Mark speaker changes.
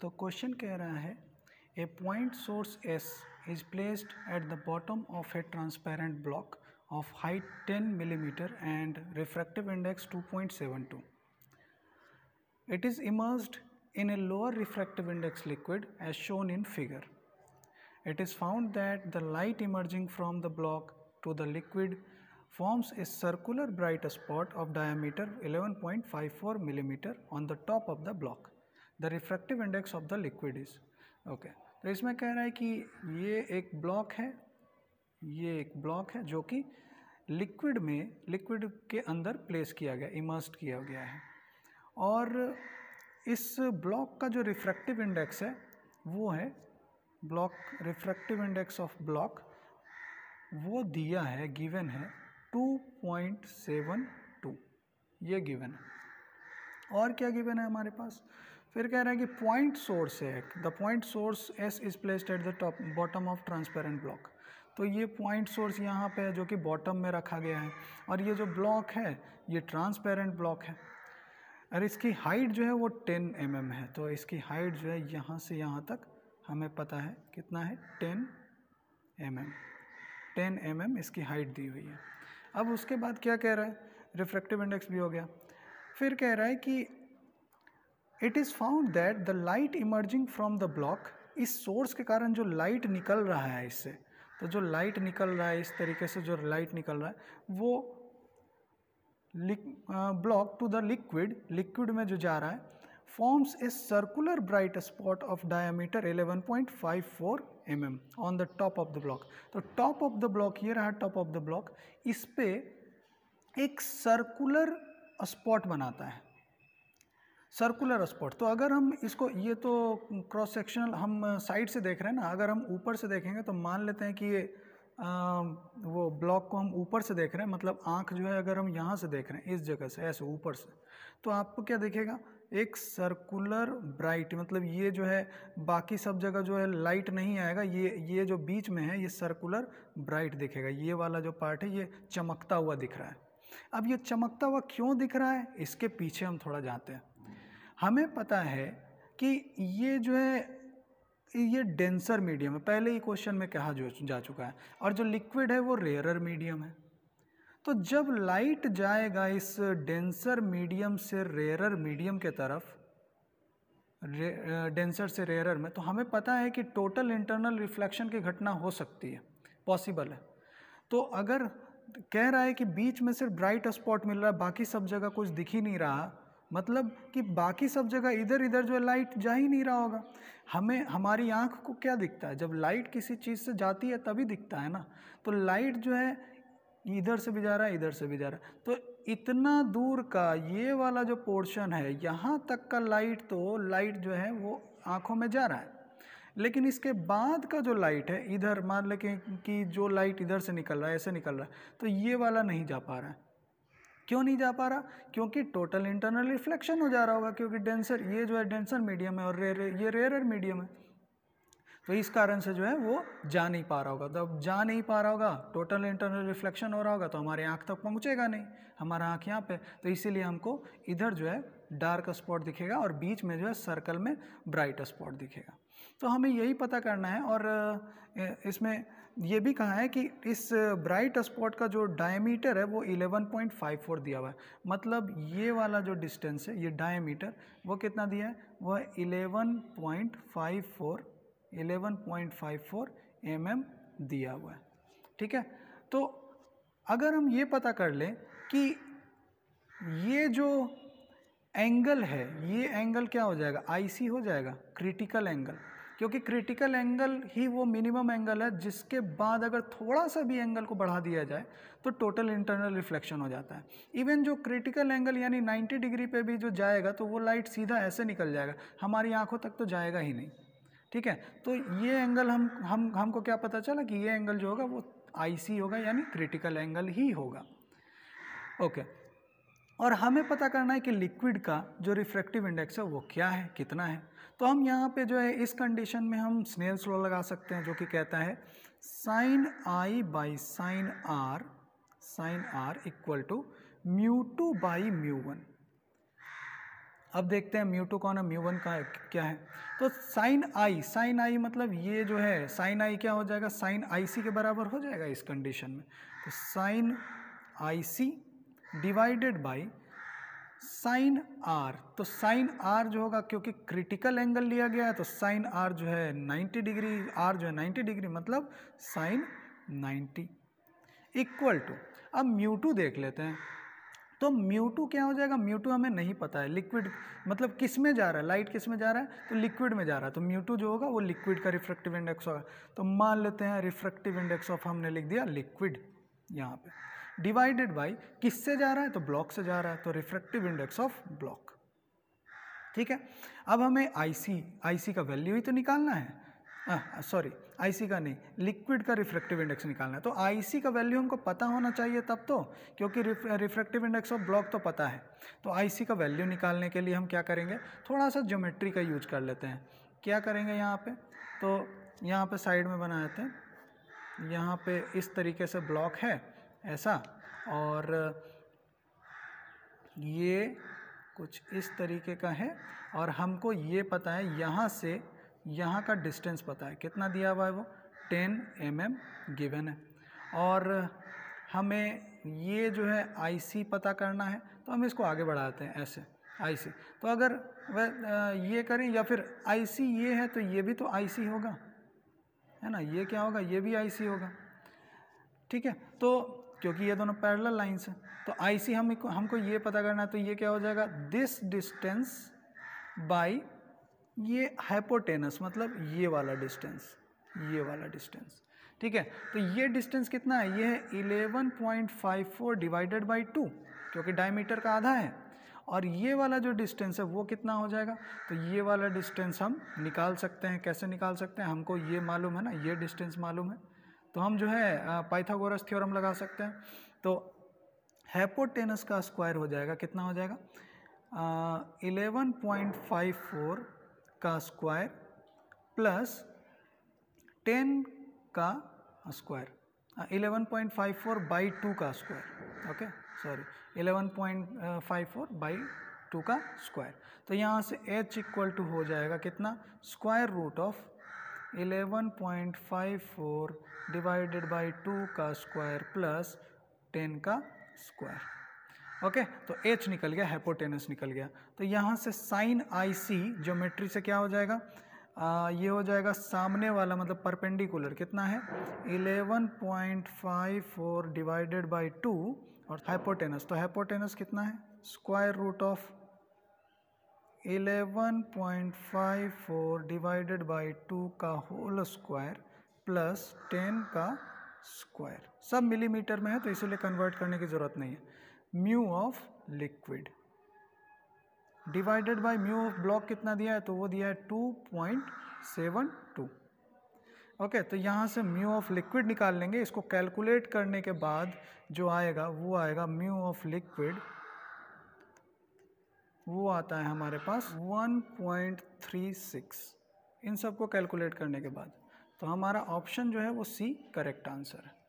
Speaker 1: तो क्वेश्चन कह रहा है a point source S is placed at the bottom of a transparent block of height ten millimetre and refractive index two point seven two it is emerge in a lower refractive index liquid as shown in figure it is found that the light emerging from the block to the liquid forms a circular bright spot of bright eleven point five four millimetre on the top of the block the refractive index of the liquid is okay तो इसमें कह रहा है कि ये एक block है ये एक ब्लॉक है जो कि लिक्विड में लिक्विड के अंदर प्लेस किया गया इमर्स्ड किया गया है और इस ब्लॉक का जो रिफ्रैक्टिव इंडेक्स है वो है block refractive index of block वो दिया है गिवन है 2.72 ये गिवन है और क्या गिवन है हमारे पास फिर कह रहा है कि पॉइंट सोर्स है एक the point source S is placed at the top bottom of transparent block तो ये पॉइंट सोर्स यहाँ पे है जो कि बॉटम में रखा गया है और ये जो ब्लॉक है ये ट्रांसपेरेंट ब्लॉक है और इसकी हाइट जो है वो 10 एम mm है तो इसकी हाइट जो है यहाँ से यहाँ तक हमें पता है कितना है 10 एम mm. 10 एम mm इसकी हाइट दी हुई है अब उसके बाद क्या कह रहा है रिफ्रैक्टिव इंडेक्स भी हो गया फिर कह रहा है कि it is found that the light emerging from the block इस सोर्स के कारण जो लाइट निकल रहा है इससे तो जो लाइट निकल रहा है इस तरीके से जो लाइट निकल रहा है वो block to the liquid liquid में जो जा रहा है forms a circular bright spot of diameter 11.54 mm on the top of the block तो टॉप ऑफ द ब्लॉक ये रहा टॉप ऑफ द ब्लॉक इस पर एक सर्कुलर स्पॉट बनाता है सर्कुलर स्पॉट तो अगर हम इसको ये तो क्रॉस सेक्शनल हम साइड से देख रहे हैं ना अगर हम ऊपर से देखेंगे तो मान लेते हैं कि ये आ, वो ब्लॉक को हम ऊपर से देख रहे हैं मतलब आंख जो है अगर हम यहाँ से देख रहे हैं इस जगह से ऐसे ऊपर से तो आपको क्या देखेगा एक सर्कुलर ब्राइट मतलब ये जो है बाकी सब जगह जो है लाइट नहीं आएगा ये ये जो बीच में है ये सर्कुलर ब्राइट दिखेगा ये वाला जो पार्ट है ये चमकता हुआ दिख रहा है अब ये चमकता हुआ क्यों दिख रहा है इसके पीछे हम थोड़ा जाते हैं हमें पता है कि ये जो है ये डेंसर मीडियम है पहले ही क्वेश्चन में कहा जो जा चुका है और जो लिक्विड है वो रेयरर मीडियम है तो जब लाइट जाएगा इस डेंसर मीडियम से रेयरर मीडियम के तरफ डेंसर से रेयरर में तो हमें पता है कि टोटल इंटरनल रिफ्लेक्शन की घटना हो सकती है पॉसिबल है तो अगर कह रहा है कि बीच में सिर्फ ब्राइट स्पॉट मिल रहा है बाकी सब जगह कुछ दिख ही नहीं रहा मतलब कि बाकी सब जगह इधर इधर जो है लाइट जा ही नहीं रहा होगा हमें हमारी आँख को क्या दिखता है जब लाइट किसी चीज़ से जाती है तभी दिखता है ना तो लाइट जो है इधर से भी जा रहा है इधर से भी जा रहा है तो इतना दूर का ये वाला जो पोर्शन है यहाँ तक का लाइट तो लाइट जो है वो आँखों में जा रहा है लेकिन इसके बाद का जो लाइट है इधर मान लें कि जो लाइट इधर से निकल रहा है ऐसे निकल रहा है तो ये वाला नहीं जा पा रहा है क्यों नहीं जा पा रहा क्योंकि टोटल इंटरनल रिफ्लेक्शन हो जा रहा होगा क्योंकि डेंसर ये जो है डेंसर मीडियम है और रेयर ये रेयर मीडियम है तो इस कारण से जो है वो जा नहीं पा रहा होगा जब तो जा नहीं पा रहा होगा टोटल इंटरनल रिफ्लेक्शन हो रहा होगा तो हमारे आँख तक पहुँचेगा नहीं हमारा आँख यहाँ पे तो इसीलिए हमको इधर जो है डार्क स्पॉट दिखेगा और बीच में जो है सर्कल में ब्राइट स्पॉट दिखेगा तो हमें यही पता करना है और इसमें ये भी कहा है कि इस ब्राइट स्पॉट का जो डायमीटर है वो 11.54 दिया हुआ है मतलब ये वाला जो डिस्टेंस है ये डायमीटर वो कितना दिया है वह 11.54 11.54 mm दिया हुआ है ठीक है तो अगर हम ये पता कर लें कि ये जो एंगल है ये एंगल क्या हो जाएगा आईसी हो जाएगा क्रिटिकल एंगल क्योंकि क्रिटिकल एंगल ही वो मिनिमम एंगल है जिसके बाद अगर थोड़ा सा भी एंगल को बढ़ा दिया जाए तो टोटल इंटरनल रिफ्लेक्शन हो जाता है इवन जो क्रिटिकल एंगल यानी 90 डिग्री पे भी जो जाएगा तो वो लाइट सीधा ऐसे निकल जाएगा हमारी आंखों तक तो जाएगा ही नहीं ठीक है तो ये एंगल हम हम हमको क्या पता चला कि ये एंगल जो होगा वो आईसी होगा यानी क्रिटिकल एंगल ही होगा ओके और हमें पता करना है कि लिक्विड का जो रिफ्रैक्टिव इंडेक्स है वो क्या है कितना है तो हम यहाँ पे जो है इस कंडीशन में हम स्नेल स्लो लगा सकते हैं जो कि कहता है sine I by sine R sine R equal to mu two by mu one अब देखते हैं म्यू टू कौन है म्यू वन का है क्या है तो साइन आई साइन आई मतलब ये जो है साइन आई क्या हो जाएगा साइन आई सी के बराबर हो जाएगा इस कंडीशन में तो sine I C divided by sine R तो साइन आर जो होगा क्योंकि क्रिटिकल एंगल लिया गया है तो साइन आर जो है 90 डिग्री आर जो है 90 डिग्री मतलब साइन 90 इक्वल टू अब म्यू टू देख लेते हैं तो म्यूटू क्या हो जाएगा म्यूटू हमें नहीं पता है लिक्विड मतलब किस में जा रहा है लाइट किस में जा रहा है तो लिक्विड में जा रहा है तो म्यूटू जो होगा वो लिक्विड का रिफ्रेक्टिव इंडेक्स होगा तो मान लेते हैं रिफ्रेक्टिव इंडेक्स ऑफ हमने लिख दिया लिक्विड यहाँ पर डिवाइडेड बाई किस से जा रहा है तो ब्लॉक से जा रहा है तो रिफ्रेक्टिव इंडेक्स ऑफ ब्लॉक ठीक है अब हमें आई सी आई सी का वैल्यू ही तो निकालना है सॉरी हाँ, आईसी हाँ, का नहीं लिक्विड का रिफ्रैक्टिव इंडेक्स निकालना है तो आईसी का वैल्यू हमको पता होना चाहिए तब तो क्योंकि रिफ्रैक्टिव इंडेक्स ऑफ ब्लॉक तो पता है तो आईसी का वैल्यू निकालने के लिए हम क्या करेंगे थोड़ा सा ज्योमेट्री का यूज कर लेते हैं क्या करेंगे यहाँ पे तो यहाँ पे साइड में बना लेते हैं यहाँ पे इस तरीके से ब्लॉक है ऐसा और ये कुछ इस तरीके का है और हमको ये पता है यहाँ से यहाँ का डिस्टेंस पता है कितना दिया हुआ है वो 10 एम mm गिवन है और हमें ये जो है सी पता करना है तो हम इसको आगे बढ़ाते हैं ऐसे सी तो अगर वह ये करें या फिर सी ये है तो ये भी तो सी होगा है ना ये क्या होगा ये भी सी होगा ठीक है तो क्योंकि ये दोनों पैरल लाइन्स हैं तो सी हम हमको ये पता करना है तो ये क्या हो जाएगा दिस डिस्टेंस बाई ये हाइपोटेनस मतलब ये वाला डिस्टेंस ये वाला डिस्टेंस ठीक है तो ये डिस्टेंस कितना है ये है फोर डिवाइडेड बाई टू क्योंकि डायमीटर का आधा है और ये वाला जो डिस्टेंस है वो कितना हो जाएगा तो ये वाला डिस्टेंस हम निकाल सकते हैं कैसे निकाल सकते हैं हमको ये मालूम है ना ये डिस्टेंस मालूम है तो हम जो है पाइथागोरस थ्योरम लगा सकते हैं तो हैपोटेनस का स्क्वायर हो जाएगा कितना हो जाएगा इलेवन पॉइंट फाइव फोर का स्क्वायर प्लस टेन का स्क्वायर हाँ, eleven point five four by two का square okay sorry eleven point five four by two का स्क्वायर तो यहाँ से एच इक्वल टू हो जाएगा कितना square root of 11.54 divided by 2 का स्क्वायर प्लस 10 का स्क्वायर ओके तो एच निकल गया हेपोटेनस निकल गया तो यहाँ से साइन आई सी ज्योमेट्री से क्या हो जाएगा आ, ये हो जाएगा सामने वाला मतलब परपेंडिकुलर कितना है 11.54 डिवाइडेड बाय टू और हाइपोटेनस तो हाइपोटेनस कितना है square root of 11.54 divided by two का होल स्क्वायर प्लस 10 का स्क्वायर सब मिलीमीटर में है तो इसीलिए कन्वर्ट करने की ज़रूरत नहीं है mu of liquid divided by mu of block कितना दिया है तो वो दिया है two point seven two okay तो यहाँ से म्यू ऑफ लिक्विड निकाल लेंगे इसको कैलकुलेट करने के बाद जो आएगा वो आएगा म्यू ऑफ लिक्विड वो आता है हमारे पास 1.36 इन सब को कैलकुलेट करने के बाद तो हमारा ऑप्शन जो है वो सी करेक्ट आंसर है